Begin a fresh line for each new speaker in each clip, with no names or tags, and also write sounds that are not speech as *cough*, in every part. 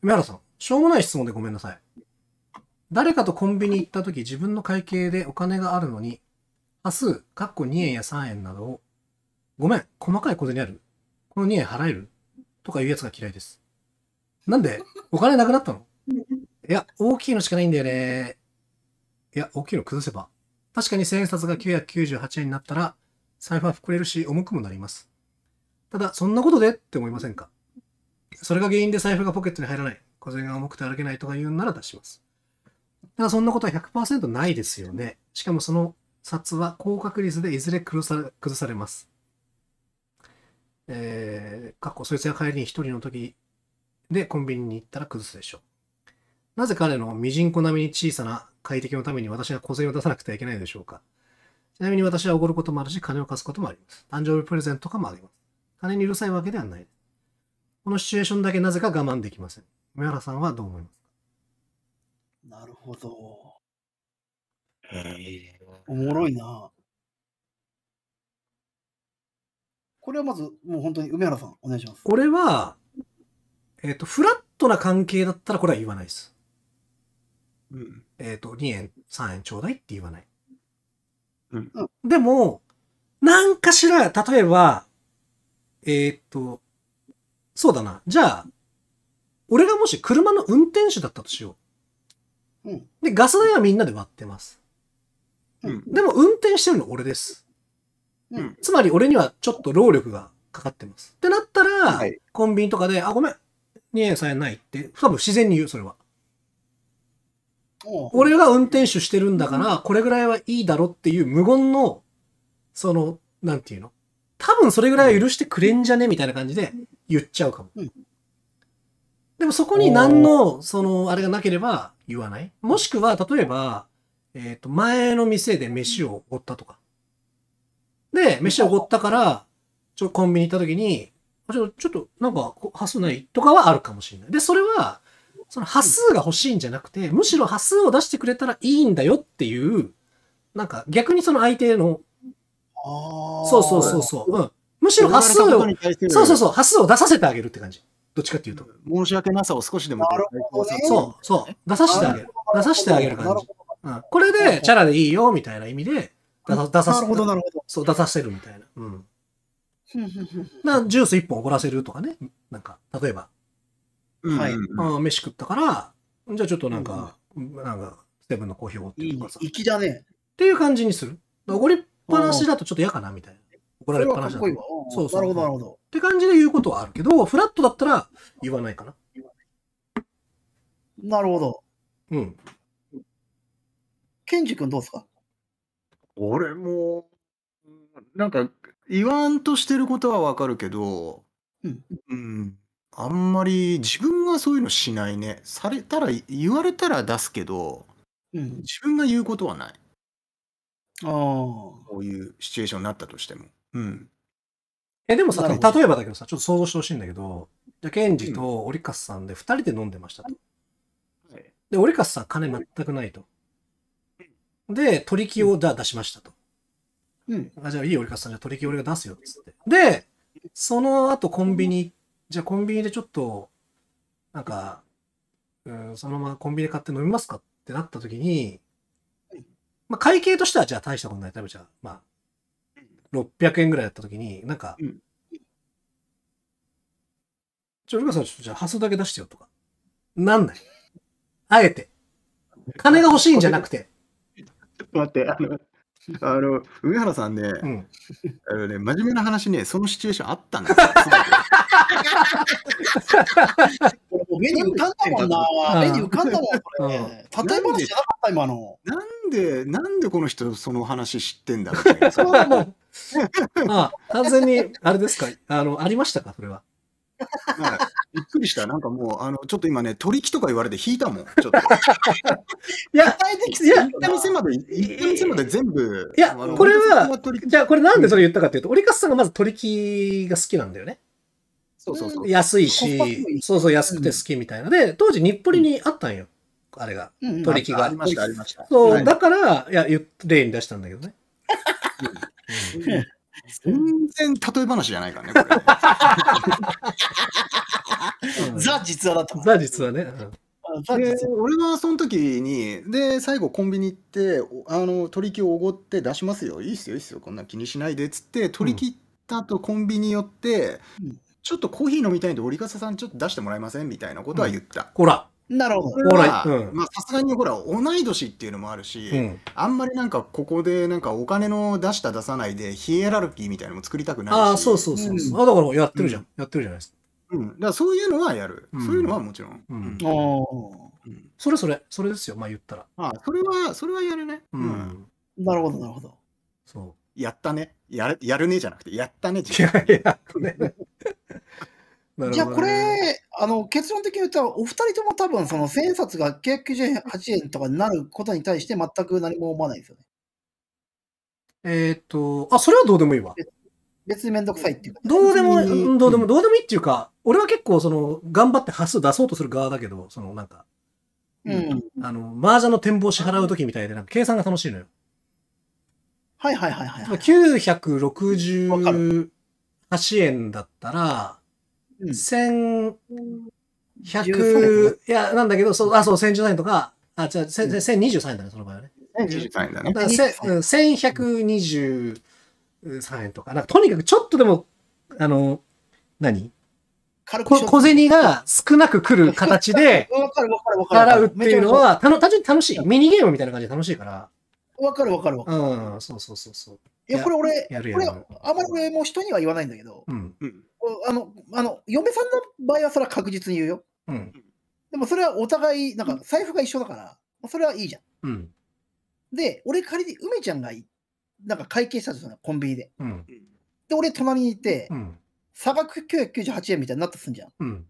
梅原さん、しょうもない質問でごめんなさい。誰かとコンビニ行った時、自分の会計でお金があるのに、多数、かっこ2円や3円などを、ごめん、細かい小銭あるこの2円払えるとかいうやつが嫌いです。なんでお金なくなったのいや、大きいのしかないんだよね。いや、大きいの崩せば。確かに千円札が998円になったら、財布は膨れるし、重くもなります。ただ、そんなことでって思いませんかそれが原因で財布がポケットに入らない、小銭が重くて歩けないとか言うなら出します。ただ、そんなことは100%ないですよね。しかもその札は高確率でいずれ崩さ崩されます。えー、かっこそいつが帰りに一人の時でコンビニに行ったら崩すでしょう。なぜ彼のミジンコ並みに小さな快適のために私が小銭を出さなくてはいけないのでしょうかちなみに私はおごることもあるし、金を貸すこともあります。誕生日プレゼントとかもあります。金にうるさいわけではない。このシチュエーションだけなぜか我慢できません。梅原さんはどう思います
かなるほど。おもろいな。これはまず、もう本当に梅原さん、お願いします。
これは、えっ、ー、と、フラットな関係だったらこれは言わないです。うん。えっ、ー、と、2円、3円ちょうだいって言わない。うん。でも、なんかしら、例えば、えー、っと、そうだな。じゃあ、俺がもし車の運転手だったとしよう。うん。で、ガス代はみんなで割ってます。うん。でも運転してるの俺です。うん。つまり俺にはちょっと労力がかかってます。ってなったら、はい、コンビニとかで、あ、ごめん、2円3円ないって、多分自然に言う、それは。俺が運転手してるんだから、これぐらいはいいだろっていう無言の、その、なんていうの多分それぐらいは許してくれんじゃねみたいな感じで言っちゃうかも。でもそこに何の、その、あれがなければ言わない。もしくは、例えば、えっ、と、前の店で飯をおごったとか。で、飯をおごったから、ちょ、コンビニ行った時に、ちょちょっと、なんか、端数ないとかはあるかもしれない。で、それは、その端数が欲しいんじゃなくて、むしろ端数を出してくれたらいいんだよっていう、なんか逆にその相手のそうそうそうそう。うん。むしろ発数を、そうそうそう、発数を出させてあげるって感じ。どっちかっていうと。申し訳なさを少しでも、ね、そうそう。出させてあげる。出させてあげる感じ。うん、これで、チャラでいいよみたいな意味で、出さ出させる。なるほど、そう、出させるみたいな。うん。なジュース一本おごらせるとかね。なんか、例えば。はい。うん、飯食ったから、じゃあちょっとなんか、うん、なんか、セブンのコーヒーをっていうかさ。粋だね。っていう感じにする。おごりっぱなしだとちょっと嫌かなみたいな。
怒られっぱなしだと。
そうそう。なるほど、なるほど。って感じで言うことはあるけど、フラットだったら言わないかな。
なるほど。うん。ケンジ君どうですか
俺も、なんか、言わんとしてることはわかるけど、うん、うん。あんまり自分はそういうのしないね。されたら、言われたら出すけど、うん、自分が言うことはない。ああ。こういうシチュエーションになったとしても。うん。え、でもさ、例えばだ
けどさ、ちょっと想像してほしいんだけど、じゃケンジとオリカスさんで2人で飲んでましたと。で、オリカスさん金全くないと。で、取り木をじゃ出しましたと。うん。あじゃあ、いいよオリカスさん、じゃあ取り木俺が出すよ、っつって。で、その後コンビニ、じゃあコンビニでちょっと、なんか、うん、そのままコンビニで買って飲みますかってなった時に、まあ、会計としてはじゃあ大したことない。例えばじゃあ、まあ、600円ぐらいだったときに、なんか、うん、ちょ、ルカさん、ちょっとじゃあ、端だけ出してよとか。なんない。
あえて。金が欲しいんじゃなくて。ちょっと待って、あの、あの、上原さんね、うん、あのね、真面目な話ね、そのシチュエーションあったんですよ。
*laughs* 目に浮かんだもんな。目に浮かんだもん、
これ。例え話じゃなかった、今の。なんなんで、なんでこの人その話知ってんだろうね、*laughs* それはもう、*laughs* ああ完全に、あれですか、あの、ありましたか、それは。まあ、びっくりした。なんかもう、あの、ちょっと今ね、取り木とか言われて引いたもん。ちょっと。*laughs* いや、いや、行店まで、一店まで全部。
いや、これは、じゃあこれなんでそれ言ったかっていうと、折、リ笠、スさんがまず取り木が好きなんだよね。そうそうそう。安いし、そうそう、安くて好きみたいなで、当時日暮里にあったんよ。うんあれが、うん、取引が。ありました、ありました。そう、はい、だから、いや、例に出したんだけどね。
全然例え話じゃないからね、これ。*laughs* ザ実話だったザ実話ね。で俺はその時にで最後コンビニ行ってあの取り引きをおごって出しますよいいっすよいいっすよこんな気にしないでっつって取り切った後コンビニ寄って、うん、ちょっとコーヒー飲みたいんで折笠さんちょっと出してもらえませんみたいなことは言った、うん、ほらなるほど。うん、まあさすがにほら、同い年っていうのもあるし、うん、あんまりなんかここでなんかお金の出した出さないで、ヒエラルキーみたいなのも作りたくないし。ああ、そう
そうそう、うん、あだからやってるじゃん,、やって
るじゃないですか。うん。だからそういうのはやる。そういうのはもちろん。
ああ。
それそれ、それですよ、まあ言ったら。ああ、それは、それはやるね。うん。なるほど、なるほど。そう。やったね。ややるねじゃなくて、やったね。や、やたね。
ね、じゃあこれあの結論的に言ったらお二人とも多分その千円札が998円とかになることに対して全く何も思わないですよね。
えっ、と、あ、それはどうでもいいわ。
別にめんどくさいっていうどうでも、どうでも、
どうでもいいっていうか、俺は結構その、頑張って端数出そうとする側だけど、そのなんか、うん。あの、麻雀の展望支払うときみたいで、なんか計算が楽しいのよ。はいはいはいはい、はい。968円だったら、1100、いや、なんだけど、そう、あ、そう、1十1 3円とか、あ、違う、1023円だね、その場合はね。1023円だね。千1123円とか、なんかとにかくちょっとでも、あの、何小銭が少なく来る形で、
払うっていうのは、
単純に楽しい。ミニゲームみたいな感じで楽しいから。わかるわかるわかる。うん、そ
うそうそうそう。いや、これ俺、やるやるこれ、あんまり俺も人には言わないんだけど、うん、あの、あの、嫁さんの場合はそれは確実に言うよ。うん。でもそれはお互い、なんか財布が一緒だから、それはいいじゃん。うん。で、俺仮に梅ちゃんが、なんか会計したとすコンビニで。うん。で、俺隣にいて、うん、差額998円みたいになってすんじゃん。うん。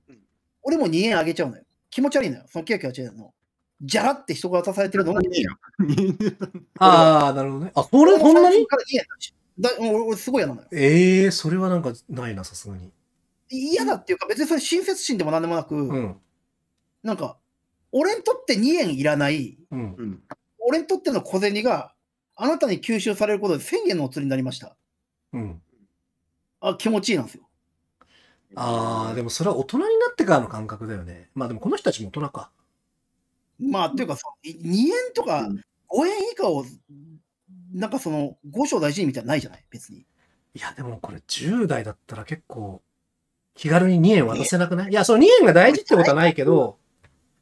俺も2円あげちゃうのよ。気持ち悪いのよ。その998円の。じゃらって人が渡されてるのが2
円。
ああ、なるほどね。あ、それそんなに ?2 円だ俺、すごい嫌なのよ。ええー、それはなんかないな、さすがに。嫌だっていうか、別にそれ親切心でもなんでもなく、うん、なんか、俺にとって2円いらない、うん、俺にとっての小銭があなたに吸収されることで1000円のお釣りになりました。うん。あ、気持ちいいなんですよ。
ああ、でもそれは大人になってからの感覚だよね。まあでもこの人たちも大人か。
まあ、っていうかそ、2円とか5円以下をなんかその、五章大事にみたいなないじゃない別に。いや、でもこれ10代だったら結構、
気軽に2円渡せなくない、いや、その2円が大事ってことはないけど。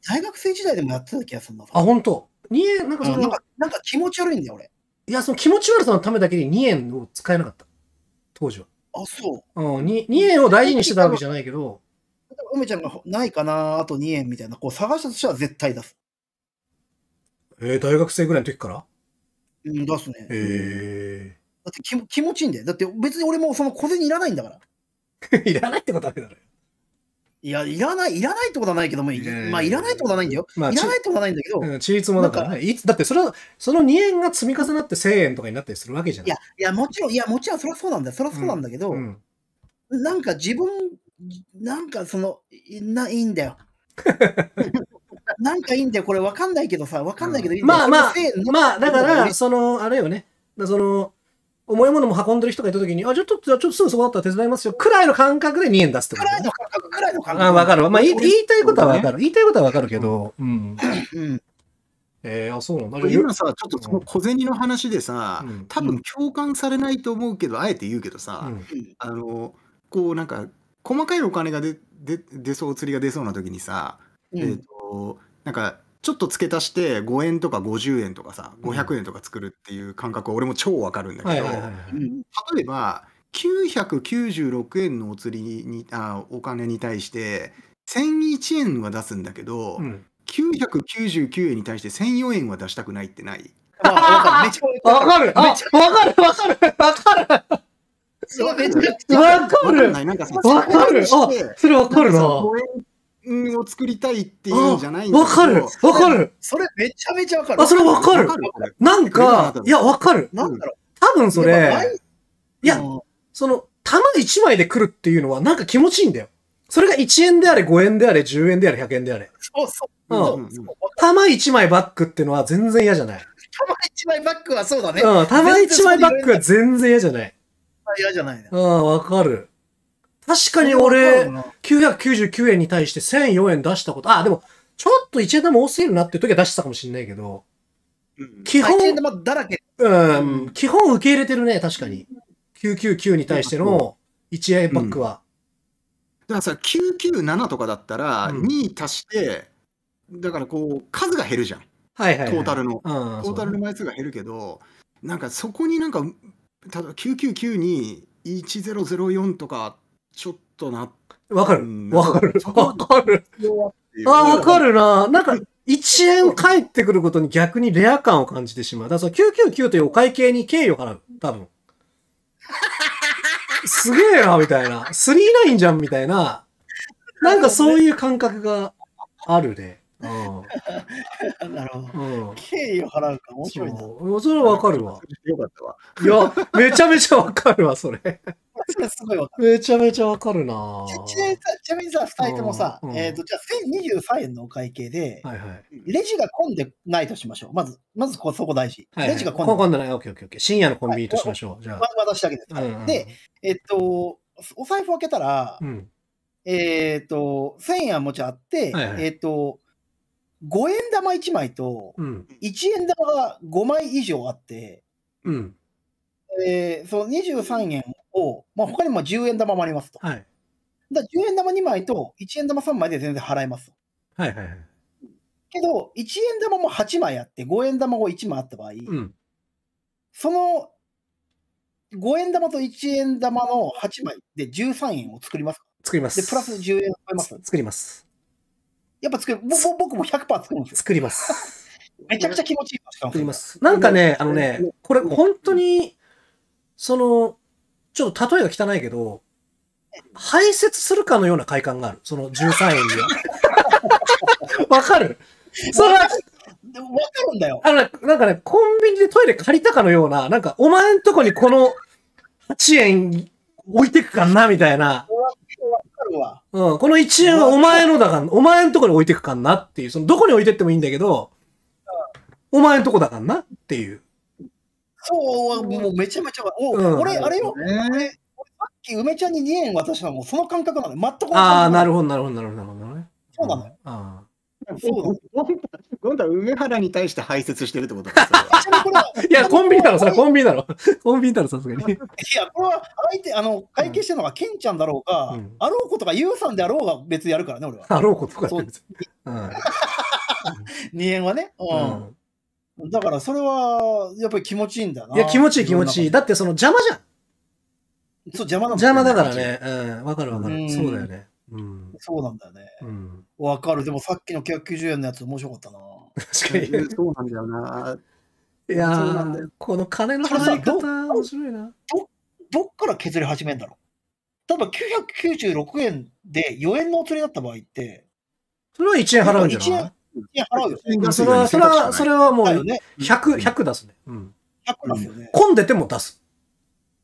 大学生時代でもやってた気がするんあ、本当2円、なんかその、うん、なんか、なんか気持ち悪いんだよ、俺。いや、その気持ち悪
さのためだけに2円を使えなかった。当時は。あ、そう。うん、2, 2円を大事にしてたわけじゃないけど。梅ちゃんがないかな、あと2円みたいな、こう探したとしては絶対出す。えー、大学生ぐらいの時からうん、出すね。へだってき気持ちいいんだよ。だって別に俺もその小銭いらないんだから。*laughs* いらないってことはないだろ。いや、いらない、いらないってことはないけども、いまあ、いらないってことはないんだよ。まあ、い
らないってことはないんだけど。うん、地もだから、ね、いつだってそれは、その2円が積み重なって1000円とかになったり
するわけじゃない。いや、いやもちろん、いや、もちろんそれはそうなんだよ。それはそうなんだけど、うんうん、なんか自分、なんかその、いないんだよ。*laughs* なんかいいんだよ、これわかんないけどさ、わかんないけどいいんだよ。まあまあ、まあ、だから、その、あれよね、そ
の、重いものも運んでる人がいたときに、あ、ちょっと、じゃちょっとすぐそこだったら手伝いますよ。くらいの感覚で2円出すってこと、ね。くらい
の感覚、くらいの感覚。あ、わかる。まあ、言いたいことはわか
る。言いたいことはわかるけど、うん。うん。えー、あそうなんだ今さ、ちょ
っとその小銭の話でさ、うん、多分共感されないと思うけど、あえて言うけどさ、あの、こうなんか、細かいお金が出出出そう釣りが出そうな時にさ、うん、えっ、ー、となんかちょっと付け足して5円とか50円とかさ500円とか作るっていう感覚は俺も超わかるんだけど、例えば996円のお釣りにあお金に対して1001円は出すんだけど、うん、999円に対して1004円は出したくないってない
わかるわかるわかるわかるわ
かるわかるわ
かるわかるわかる品を作りたいっていうんじゃないわかるわかるそれめちゃめちゃわかる。あ、それわかるなんか、い
や、わかる。なんだろう。多分それ、いや、その、玉1枚で来るっていうのはなんか気持ちいいんだよ。それが1円であれ、5円であれ、10円であれ、100円であれ。
そうそう。うん。
玉1枚バックっていうのは全然嫌じゃない。
玉1枚バックはそうだね。うん。玉1枚バックは
全然嫌じゃない。嫌じゃないうん、わかる。
確かに俺、
999円に対して1004円出したこと。あ、でも、ちょっと1円玉多すぎるなっていう時は出してたかもしれないけど。うん、基本、うん、基
本受け入れてるね、確かに。999に対しての1円パックは。だからさ、997とかだったら、2足して、だからこう、数が減るじゃん。はいはい、はい、トータルの、トータルの枚数が減るけど、なんかそこになんか、例えば999に1004とかちょっとな。わかるわかるわかるあ、わかる
な。なんか、1円返ってくることに逆にレア感を感じてしまう。だから999というお会計に敬意を払う。多分。すげえな、みたいな。39じゃん、みたいな。なんかそういう感覚があるね。
う
ん、なるほど。敬意を払うか、面白いな。それはわかるわ。よかったわ。いや、めちゃめちゃわかるわ、それ。
すごいわかる。め
ちゃめちゃわかるな
ちちなみにさ。ちなみにさ、2人ともさ、うんえっ、ー、と、じゃあ1023円のお会計で、はいはい、レジが混んでないとしましょう。まず、まずこそこ大事。はいはい、レジが混んでない。混んでない。オッケーオッケーオッケー。深夜のコンビニとしましょう。はい、じゃあ。ま、私だけです、うんうん、で、えっ、と、お財布開けたら、うん、えっ、ー、と、1000円はちあって、はいはい、えっ、と、5円玉1枚と、1円玉が5枚以上あって、うん、えー、その23円を、まあ、他にも10円玉もありますと。はい、だ10円玉2枚と1円玉3枚で全然払えます。はいはいはい。けど、1円玉も8枚あって、5円玉も1枚あった場合、うん、その5円玉と1円玉の8枚で13円を作りますか作ります。で、プラス10円超えます作ります。やっぱ作る、僕も100%作るんです
よ。作ります。*laughs* めちゃくちゃ気持ちいい作ります。なんかね、あのね、これ本当に、その、ちょっと例えが汚いけど、排泄するかのような快感がある。その13円には。*laughs* わかるそれは、わかるんだよ。あの、なんかね、コンビニでトイレ借りたかのような、なんか、お前んとこにこの8円置いてくかな、みたいな。うん、この1円はお前のだから、お前んとこに置いてくかなっていう、そのどこに置いてってもいいんだけど、お前んとこだからなっていう。
そうもうめちゃめちゃ、うん、俺、あれよ、ね、さっき梅ちゃんに2円渡したのもその感覚なの全くああ、なるほ
ど、なるほど、なるほど、なるほど、そうなのよ。あそうだ今度は梅原に対して排泄してるってことだ。*laughs* いや、コンビニだろ、それコンビニだろ。コンビニだろ、さす
がに。いや、これは相手、あの、会計してるのがケンちゃんだろうか、うん、あろうことか、ユウさんであろうが別にやるからね、俺は。あろうことか。そう。2 *laughs* 円はね。うんだからそれは、やっぱり気持ちいいんだな。いや、気持ちいい気持ちいい。だってその邪魔じゃん。そう、邪魔だ、ね、邪魔だから
ね。うん、わかるわかる、そうだよ
ね。うん、そうなんだよね。うん、わかる。でもさっきの990円のやつ面白かったな。確かに。そうなんだよな。いやー、この金の払い方、面白いな。ど、どっから削り始めんだろう。例えば996円で4円のお釣りだった場合って、それは1円払うんじゃない払うそれは、それは、そ
れはもう100、出すね。
うん。
出
すよね。混んでても出す。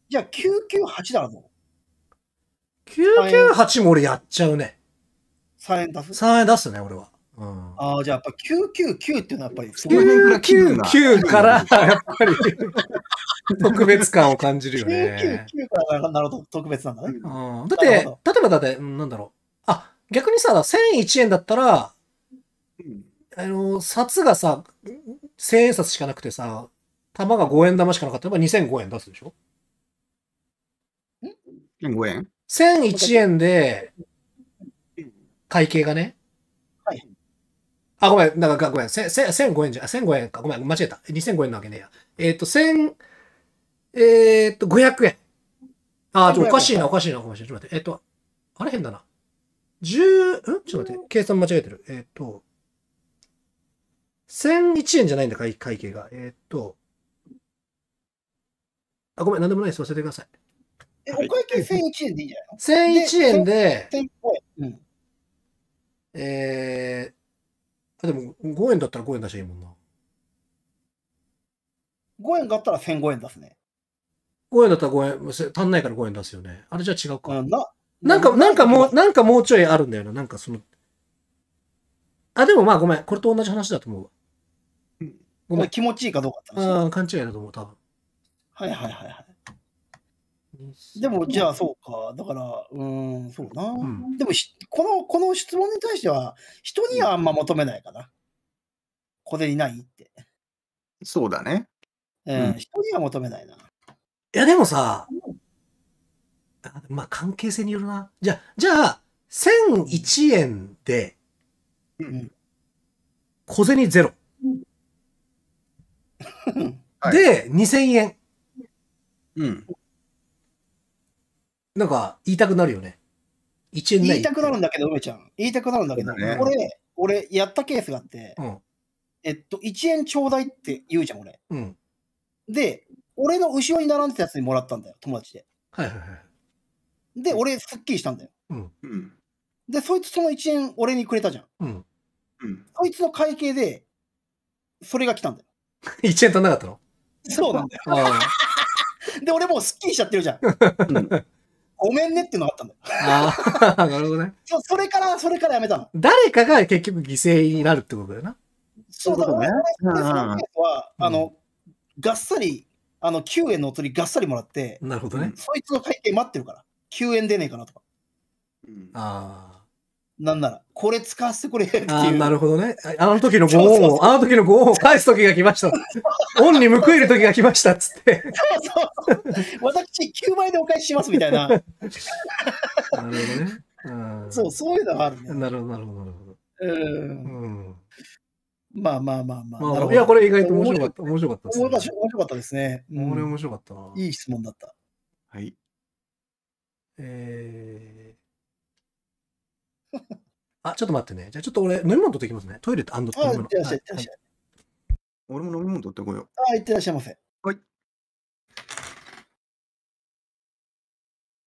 じゃあ、998だろ、998も俺やっちゃうね。3円出す ?3 円出すね、俺は。うん、ああ、じゃあやっぱ
999っていうのはやっぱり、九9 9から、やっぱり、
特別感を感じるよね。999からなるほど、特別なんだね。うん、だって、例えばだって、なんだろう。あ、逆にさ、1001円だったら、あの、札がさ、千円札しかなくてさ、玉が五円玉しかなかったら2005円出すでしょ ?5 円 ?1001 円で、会計がね。はい。あ、ごめん、なんかごめん、1005円じゃ、1005円か。ごめん、間違えた。2005円なわけねえや。えっ、ー、と、千えっ、ー、と、500円。あ、ちょ、おかしいな、おかしいな、ごめん、ちょっと待って。えっ、ー、と、あれ変だな。十、んちょっと待って。えっ、ー、と、あれ変だな。十んちょっと待って。計算間違えてる。えっ、と、1001円じゃないんだ、会会計が。えー、っと。あ、ごめん、なんでもないです。忘れてください。え、お会計1001円でいいんじゃ
ないの ?1001 円で、でうん、えー、でも5円だったら5円出しゃいいもんな。5円だったら1005円出すね。
5円だったら5円、足んないから5円出すよね。あれじゃ違うか。な、なんか、なんかもう、なんかもうちょいあるんだよな。なんかその、あ、でもまあごめん。これと同じ話だ
と思うわ。ごめん。気持ちいいかどうかああ、勘違いだと思う、多分。はいはいはいはい。でも、じゃあそうか。だから、うん、そうな。うん、でもこの、この質問に対しては、人にはあんま求めないかな。これにないって。そうだね。うん、人には求めないな。いや、でもさ、まあ関係性によるな。じゃあ、じ
ゃあ、1001円
でうん、小
銭ゼロ。で、2000円。
うん。なんか、言いたくなるよね。一円ない言いたくなるんだけど、梅ちゃん。言いたくなるんだけど、ね、俺、俺、やったケースがあって、うん、えっと、1円ちょうだいって言うじゃん、俺。うん、で、俺の後ろに並んでたやつにもらったんだよ、友達で。はいはいはい。で、俺、すっきりしたんだよ。うん。で、そいつその1円俺にくれたじゃん。うん。うん。そいつの会計で、それが来たんだよ。1 *laughs* 円足んなかったのそうなんだよ。*laughs* で、俺もうすっきりしちゃってるじゃん。うん、ごめんねっていうのがあったんだよ。ああ、*laughs* なるほどね。そそれから、それからやめたの。誰かが結局犠牲になるってことだよな。そうだね。そのは、あの、がっさり、あの、9円のお釣りがっさりもらって、なるほどね。そいつの会計待ってるから、9円出ねえかなとか。うん、ああ。なんなら、これ使わせてくれっていう。あなるほどね。あの時のご
恩を、あの時のご恩を返す時が来ました。恩に報いる時が来ましたっつって。
そうそう。私、9倍でお返ししますみたいな。なるほどね。うん、そう、そういうのがあるね。なるほど、なるほど、うん。まあまあまあまあ。いや、これ意外と面白かった。面白かったです、ね。面白かったですね。これ面白かったな。いい質問だった。はい。え
ー。あ、ちょっと待ってね。じゃあちょっと俺、飲み物取ってきますね。トイレとアンドあ、いってらっしゃい、
いってらっしゃい。俺も飲み物取ってこよう。
あ、いってらっしゃいませ。